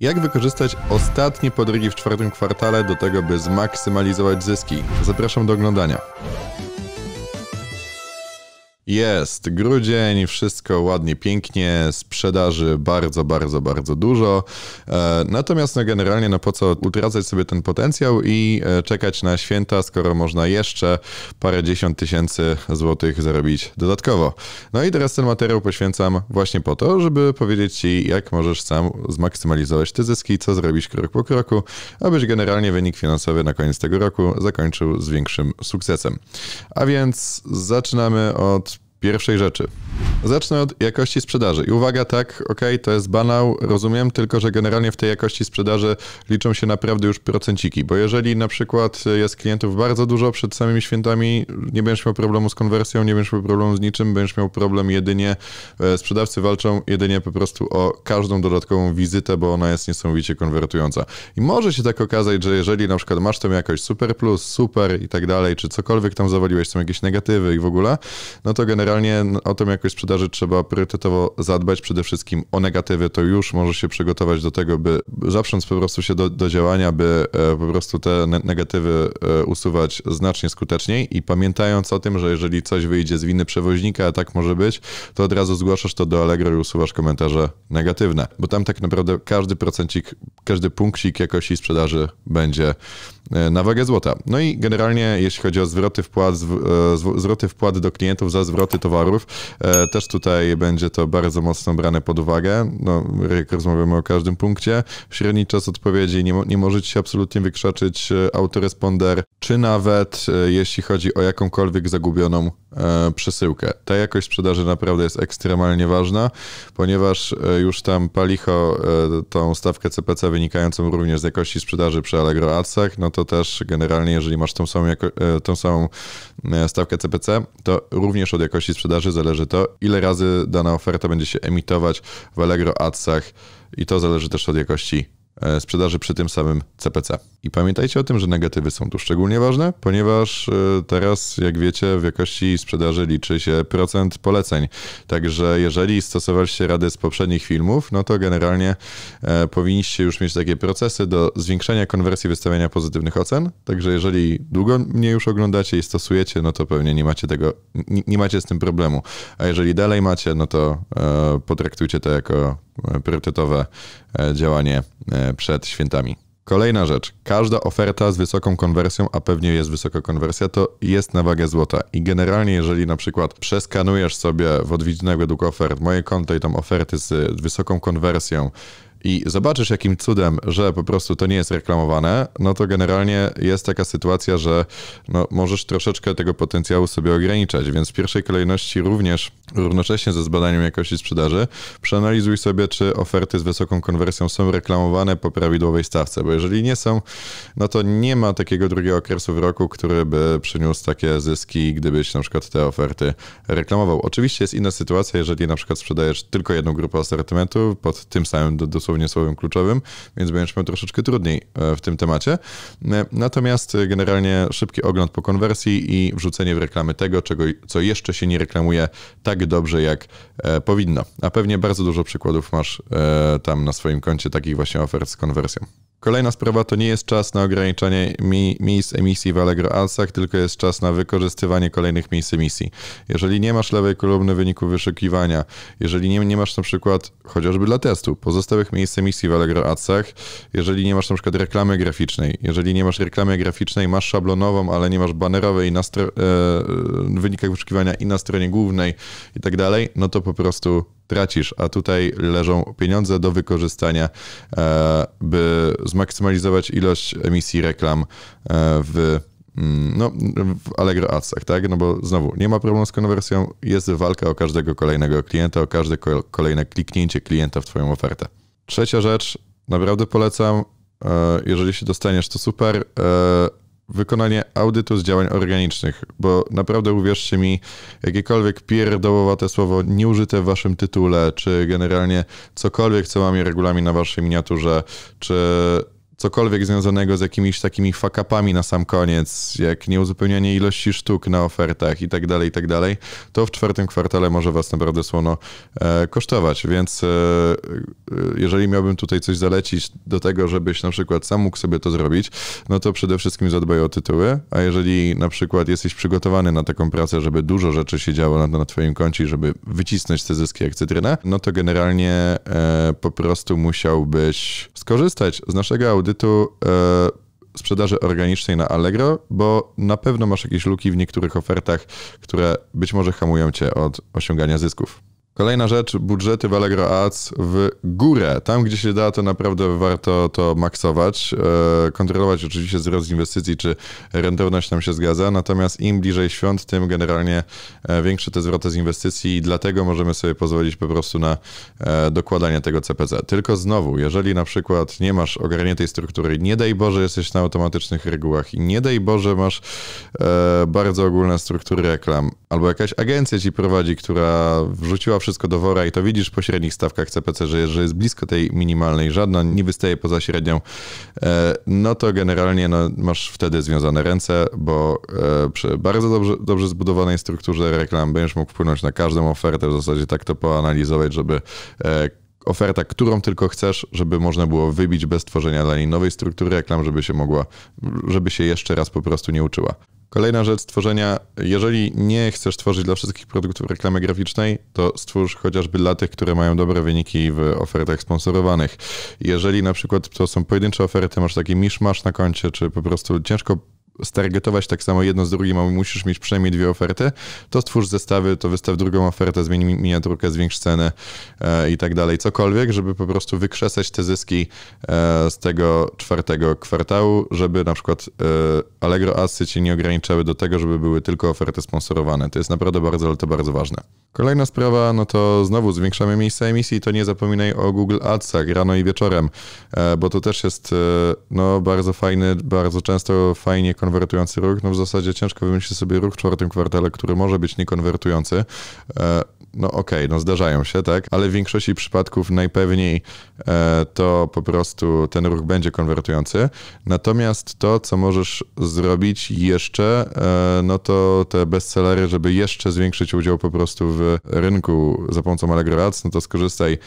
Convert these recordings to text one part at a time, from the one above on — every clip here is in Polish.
Jak wykorzystać ostatnie podrygi w czwartym kwartale do tego, by zmaksymalizować zyski? Zapraszam do oglądania. Jest, grudzień, wszystko ładnie, pięknie, sprzedaży bardzo, bardzo, bardzo dużo. E, natomiast no generalnie no po co utracać sobie ten potencjał i e, czekać na święta, skoro można jeszcze parę dziesiąt tysięcy złotych zarobić dodatkowo. No i teraz ten materiał poświęcam właśnie po to, żeby powiedzieć Ci, jak możesz sam zmaksymalizować te zyski, co zrobić krok po kroku, abyś generalnie wynik finansowy na koniec tego roku zakończył z większym sukcesem. A więc zaczynamy od pierwszej rzeczy. Zacznę od jakości sprzedaży. I uwaga, tak, okej, okay, to jest banał, rozumiem, tylko że generalnie w tej jakości sprzedaży liczą się naprawdę już procenciki, bo jeżeli na przykład jest klientów bardzo dużo przed samymi świętami, nie będziesz miał problemu z konwersją, nie będziesz miał problemu z niczym, będziesz miał problem jedynie, e, sprzedawcy walczą jedynie po prostu o każdą dodatkową wizytę, bo ona jest niesamowicie konwertująca. I może się tak okazać, że jeżeli na przykład masz tą jakość super plus, super i tak dalej, czy cokolwiek tam zawaliłeś, są jakieś negatywy i w ogóle, no to generalnie no, o tą jakość sprzedaży trzeba priorytetowo zadbać przede wszystkim o negatywy, to już może się przygotować do tego, by zaprząc po prostu się do, do działania, by e, po prostu te negatywy e, usuwać znacznie skuteczniej i pamiętając o tym, że jeżeli coś wyjdzie z winy przewoźnika, a tak może być, to od razu zgłaszasz to do Allegro i usuwasz komentarze negatywne, bo tam tak naprawdę każdy procencik, każdy punkcik jakości sprzedaży będzie e, na wagę złota. No i generalnie jeśli chodzi o zwroty wpłat, zwroty wpłat do klientów za zwroty towarów, też tutaj będzie to bardzo mocno brane pod uwagę. No, jak rozmawiamy o każdym punkcie, średni czas odpowiedzi nie, nie możecie się absolutnie wykrzaczyć e, autoresponder, czy nawet e, jeśli chodzi o jakąkolwiek zagubioną e, przesyłkę. Ta jakość sprzedaży naprawdę jest ekstremalnie ważna, ponieważ już tam palicho tą stawkę CPC wynikającą również z jakości sprzedaży przy Allegro Adsach, no to też generalnie, jeżeli masz tą samą, tą samą stawkę CPC, to również od jakości sprzedaży zależy to, to, ile razy dana oferta będzie się emitować w Allegro Adsach i to zależy też od jakości E, sprzedaży przy tym samym CPC. I pamiętajcie o tym, że negatywy są tu szczególnie ważne, ponieważ e, teraz, jak wiecie, w jakości sprzedaży liczy się procent poleceń. Także jeżeli stosowaliście rady z poprzednich filmów, no to generalnie e, powinniście już mieć takie procesy do zwiększenia konwersji wystawiania pozytywnych ocen. Także jeżeli długo mnie już oglądacie i stosujecie, no to pewnie nie macie tego, nie, macie z tym problemu. A jeżeli dalej macie, no to potraktujcie to jako priorytetowe e, działanie e, przed świętami. Kolejna rzecz. Każda oferta z wysoką konwersją, a pewnie jest wysoka konwersja, to jest na wagę złota. I generalnie, jeżeli na przykład przeskanujesz sobie w odwiedzinach według ofert moje konto i tam oferty z wysoką konwersją, i zobaczysz jakim cudem, że po prostu to nie jest reklamowane, no to generalnie jest taka sytuacja, że no, możesz troszeczkę tego potencjału sobie ograniczać, więc w pierwszej kolejności również równocześnie ze zbadaniem jakości sprzedaży przeanalizuj sobie, czy oferty z wysoką konwersją są reklamowane po prawidłowej stawce, bo jeżeli nie są, no to nie ma takiego drugiego okresu w roku, który by przyniósł takie zyski, gdybyś na przykład te oferty reklamował. Oczywiście jest inna sytuacja, jeżeli na przykład sprzedajesz tylko jedną grupę asortymentu pod tym samym dosłownie dosłownie słowem kluczowym, więc będziesz miał troszeczkę trudniej e, w tym temacie. E, natomiast e, generalnie szybki ogląd po konwersji i wrzucenie w reklamy tego, czego, co jeszcze się nie reklamuje tak dobrze, jak powinno. A pewnie bardzo dużo przykładów masz tam na swoim koncie takich właśnie ofert z konwersją. Kolejna sprawa to nie jest czas na ograniczanie mi miejsc emisji w Allegro Alsach, tylko jest czas na wykorzystywanie kolejnych miejsc emisji. Jeżeli nie masz lewej kolumny wyniku wyszukiwania, jeżeli nie, nie masz na przykład chociażby dla testu pozostałych miejsc emisji w Allegro Adsach, jeżeli nie masz na przykład reklamy graficznej, jeżeli nie masz reklamy graficznej, masz szablonową, ale nie masz banerowej na e wynikach wyszukiwania i na stronie głównej i tak dalej, no to po prostu tracisz, a tutaj leżą pieniądze do wykorzystania, e, by zmaksymalizować ilość emisji reklam e, w mm, no, w Allegro Adsach, tak? No bo znowu, nie ma problemu z konwersją, jest walka o każdego kolejnego klienta, o każde kolejne kliknięcie klienta w Twoją ofertę. Trzecia rzecz, naprawdę polecam, e, jeżeli się dostaniesz, to super, wykonanie audytu z działań organicznych, bo naprawdę uwierzcie mi, jakiekolwiek pierdołowate słowo nieużyte w waszym tytule, czy generalnie cokolwiek, co mamy regulamin na waszej miniaturze, czy cokolwiek związanego z jakimiś takimi fakapami na sam koniec, jak nieuzupełnianie ilości sztuk na ofertach i tak dalej, i tak dalej, to w czwartym kwartale może was naprawdę słono e, kosztować. Więc e, e, jeżeli miałbym tutaj coś zalecić do tego, żebyś na przykład sam mógł sobie to zrobić, no to przede wszystkim zadbaj o tytuły, a jeżeli na przykład jesteś przygotowany na taką pracę, żeby dużo rzeczy się działo na, na twoim koncie, żeby wycisnąć te zyski jak cytrynę, no to generalnie po prostu musiałbyś skorzystać z naszego audytu e, sprzedaży organicznej na Allegro, bo na pewno masz jakieś luki w niektórych ofertach, które być może hamują cię od osiągania zysków. Kolejna rzecz, budżety w Allegro Ads w górę. Tam, gdzie się da, to naprawdę warto to maksować. E, kontrolować oczywiście wzrost inwestycji, czy rentowność nam się zgadza. Natomiast im bliżej świąt, tym generalnie e, większe te zwroty z inwestycji i dlatego możemy sobie pozwolić po prostu na e, dokładanie tego CPC. Tylko znowu, jeżeli na przykład nie masz ogarniętej struktury, nie daj Boże jesteś na automatycznych regułach i nie daj Boże masz bardzo ogólne struktury reklam albo jakaś agencja ci prowadzi, która wrzuciła wszystko do wora i to widzisz po średnich stawkach CPC, że jest, że jest blisko tej minimalnej, żadna nie wystaje poza średnią, e, no to generalnie no, masz wtedy związane ręce, bo e, przy bardzo dobrze, dobrze zbudowanej strukturze reklam będziesz mógł wpłynąć na każdą ofertę, w zasadzie tak to poanalizować, żeby e, oferta, którą tylko chcesz, żeby można było wybić bez tworzenia dla niej nowej struktury reklam, żeby się mogła, żeby się jeszcze raz po prostu nie uczyła. Kolejna rzecz tworzenia, jeżeli nie chcesz tworzyć dla wszystkich produktów reklamy graficznej, to stwórz chociażby dla tych, które mają dobre wyniki w ofertach sponsorowanych. Jeżeli na przykład to są pojedyncze oferty, masz taki misz masz na koncie, czy po prostu ciężko stargetować tak samo jedno z drugim, a musisz mieć przynajmniej dwie oferty, to stwórz zestawy, to wystaw drugą ofertę, zmień miniaturkę, zwiększ cenę e, i tak dalej. Cokolwiek, żeby po prostu wykrzesać te zyski e, z tego czwartego kwartału, żeby na przykład e, Allegro Asy cię nie ograniczały do tego, żeby były tylko oferty sponsorowane. To jest naprawdę bardzo, ale to bardzo ważne. Kolejna sprawa, no to znowu zwiększamy miejsca emisji, to nie zapominaj o Google Adsach rano i wieczorem, e, bo to też jest e, no, bardzo fajny, bardzo często fajnie konwersowany konwertujący ruch, no w zasadzie ciężko wymyślić sobie ruch w czwartym kwartale, który może być niekonwertujący. E, no okej, okay, no zdarzają się, tak, ale w większości przypadków najpewniej e, to po prostu ten ruch będzie konwertujący. Natomiast to, co możesz zrobić jeszcze, e, no to te bestsellery, żeby jeszcze zwiększyć udział po prostu w rynku za pomocą Allegro Ads, no to skorzystaj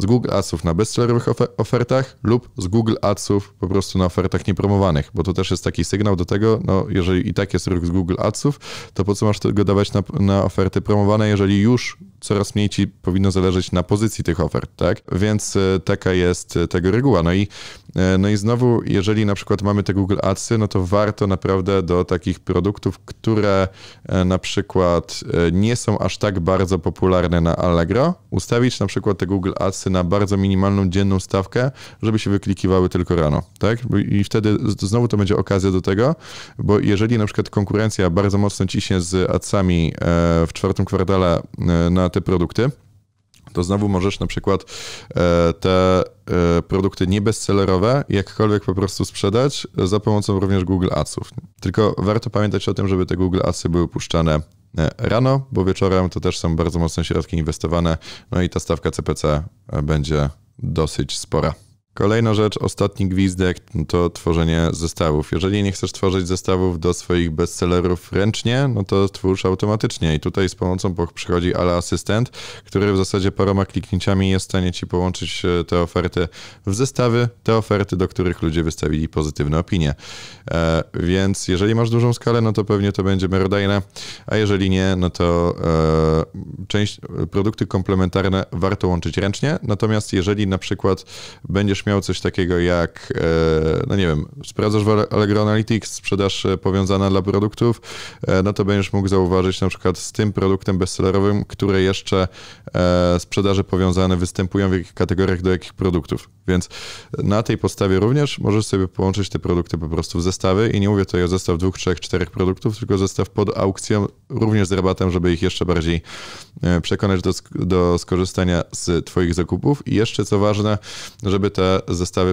z Google Adsów na bestsellerowych ofertach lub z Google Adsów po prostu na ofertach niepromowanych, bo to też jest taki sygnał do tego, no jeżeli i tak jest ruch z Google Adsów, to po co masz tego dawać na, na oferty promowane, jeżeli już coraz mniej ci powinno zależeć na pozycji tych ofert, tak? Więc e, taka jest e, tego reguła. No i, e, no i znowu, jeżeli na przykład mamy te Google Adsy, no to warto naprawdę do takich produktów, które na przykład nie są aż tak bardzo popularne na Allegro, ustawić na przykład te Google Adsy na bardzo minimalną dzienną stawkę, żeby się wyklikiwały tylko rano, tak? I wtedy znowu to będzie okazja do tego, bo jeżeli na przykład konkurencja bardzo mocno ciśnie z Adsami w czwartym kwartale na te produkty, to znowu możesz na przykład e, te e, produkty niebestsellerowe jakkolwiek po prostu sprzedać za pomocą również Google Adsów. Tylko warto pamiętać o tym, żeby te Google Adsy były puszczane e, rano, bo wieczorem to też są bardzo mocne środki inwestowane, no i ta stawka CPC będzie dosyć spora. Kolejna rzecz, ostatni gwizdek to tworzenie zestawów. Jeżeli nie chcesz tworzyć zestawów do swoich bestsellerów ręcznie, no to twórz automatycznie. I tutaj z pomocą przychodzi ala asystent, który w zasadzie paroma kliknięciami jest w stanie ci połączyć e, te oferty w zestawy, te oferty, do których ludzie wystawili pozytywne opinie. E, więc jeżeli masz dużą skalę, no to pewnie to będzie merodajne, a jeżeli nie, no to e, część produkty komplementarne warto łączyć ręcznie. Natomiast jeżeli na przykład będziesz ktoś miał coś takiego jak, e, no nie wiem, sprawdzasz w Allegro Analytics sprzedaż e, powiązana dla produktów, e, no to będziesz mógł zauważyć na przykład z tym produktem bestsellerowym, które jeszcze sprzedaże powiązane występują w jakich kategoriach, do jakich produktów. Więc na tej podstawie również możesz sobie połączyć te produkty po prostu w zestawy i nie mówię tutaj o zestaw dwóch, trzech, czterech produktów, tylko zestaw pod aukcją, również z rabatem, żeby ich jeszcze bardziej przekonać do, do skorzystania z Twoich zakupów. I jeszcze co ważne, żeby te zestawy,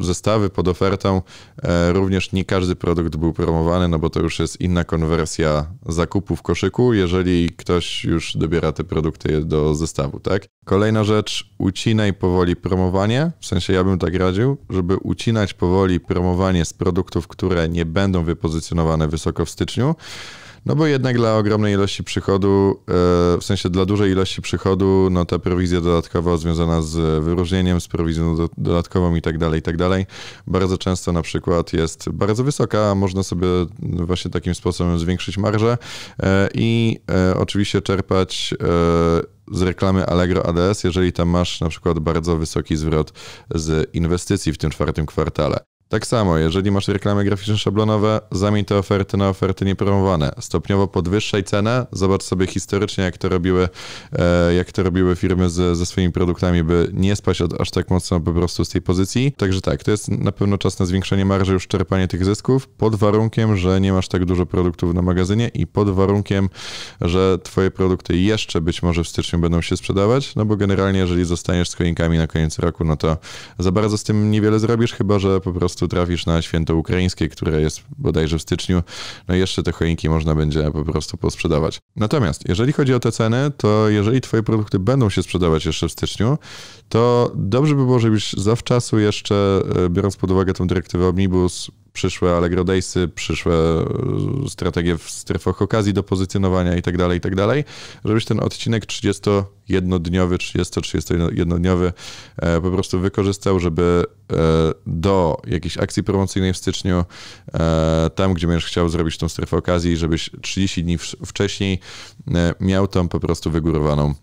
e, zestawy pod ofertą e, również nie każdy produkt był promowany, no bo to już jest inna konwersja zakupu w koszyku, jeżeli ktoś już dobiera te produkty do zestawu, tak? Kolejna rzecz, ucinaj powoli promowanie, w sensie ja bym tak radził, żeby ucinać powoli promowanie z produktów, które nie będą wypozycjonowane wysoko w styczniu, no bo jednak dla ogromnej ilości przychodu, e, w sensie dla dużej ilości przychodu, no ta prowizja dodatkowa związana z wyróżnieniem, z prowizją dodatkową i tak dalej, i tak dalej, bardzo często na przykład jest bardzo wysoka, można sobie właśnie takim sposobem zwiększyć marżę e, i e, oczywiście czerpać z reklamy Allegro ADS, jeżeli tam masz na przykład bardzo wysoki zwrot z inwestycji w tym czwartym kwartale. Tak samo, jeżeli masz reklamy graficzne szablonowe, zamień te oferty na oferty niepromowane. Stopniowo podwyższaj cenę, zobacz sobie historycznie, jak to robiły, e, jak to robiły firmy ze, ze swoimi produktami, by nie spaść od, aż tak mocno po prostu z tej pozycji. Także tak, to jest na pewno czas na zwiększenie marży, już czerpanie tych zysków, pod warunkiem, że nie masz tak dużo produktów na magazynie i pod warunkiem, że twoje produkty jeszcze być może w styczniu będą się sprzedawać, no bo generalnie, jeżeli zostaniesz z choinkami na koniec roku, no to za bardzo z tym niewiele zrobisz, chyba że po prostu prostu trafisz na święto ukraińskie, które jest bodajże w styczniu, no i jeszcze te choinki można będzie po prostu posprzedawać. Natomiast jeżeli chodzi o te ceny, to jeżeli twoje produkty będą się sprzedawać jeszcze w styczniu, to dobrze by było, żebyś zawczasu jeszcze, e, biorąc pod uwagę tę dyrektywę Omnibus, przyszłe Allegro Daysy, przyszłe e, strategie w strefach okazji do pozycjonowania i tak dalej, i tak dalej, żebyś ten odcinek 31-dniowy, 30-31-dniowy e, po prostu wykorzystał, żeby e, do jakiejś akcji promocyjnej w styczniu, tam gdzie będziesz chciał zrobić tą strefę okazji, żebyś 30 dni wcześniej miał tą po prostu wygórowaną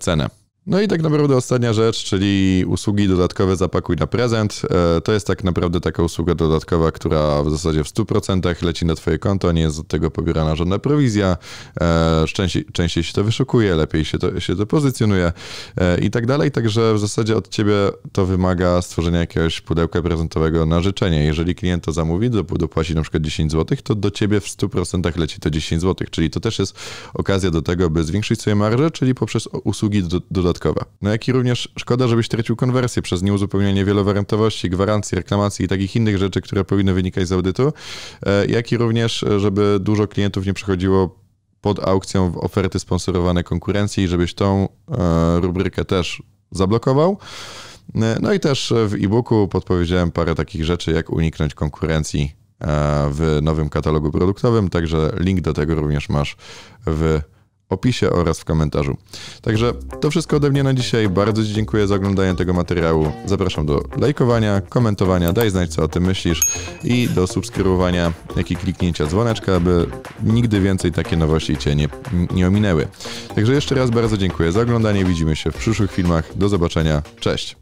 cenę. No i tak naprawdę ostatnia rzecz, czyli usługi dodatkowe zapakuj na prezent. E, to jest tak naprawdę taka usługa dodatkowa, która w zasadzie w 100% leci na Twoje konto, nie jest od tego pobierana żadna prowizja, e, częściej, częściej się to wyszukuje, lepiej się to, się to pozycjonuje e, i tak dalej. Także w zasadzie od Ciebie to wymaga stworzenia jakiegoś pudełka prezentowego na życzenie. Jeżeli klient to zamówi, dopłaci na przykład 10 zł, to do Ciebie w 100% leci to 10 zł, czyli to też jest okazja do tego, by zwiększyć swoje marże, czyli poprzez usługi dodatkowe no jak jaki również szkoda, żebyś tracił konwersję przez nieuzupełnienie wielowarantowości, gwarancji, reklamacji i takich innych rzeczy, które powinny wynikać z audytu, e, jak i również, e, żeby dużo klientów nie przechodziło pod aukcją w oferty sponsorowane konkurencji, żebyś tą e, rubrykę też zablokował. No i też w e-booku podpowiedziałem parę takich rzeczy, jak uniknąć konkurencji w nowym katalogu produktowym, także link do tego również masz w opisie oraz w komentarzu. Także to wszystko ode mnie na dzisiaj. Bardzo Ci dziękuję za oglądanie tego materiału. Zapraszam do lajkowania, komentowania, daj znać co o tym myślisz i do subskrybowania, jak i kliknięcia dzwoneczka, aby nigdy więcej takie nowości Cię nie, nie ominęły. Także jeszcze raz bardzo dziękuję za oglądanie. Widzimy się w przyszłych filmach. Do zobaczenia. Cześć!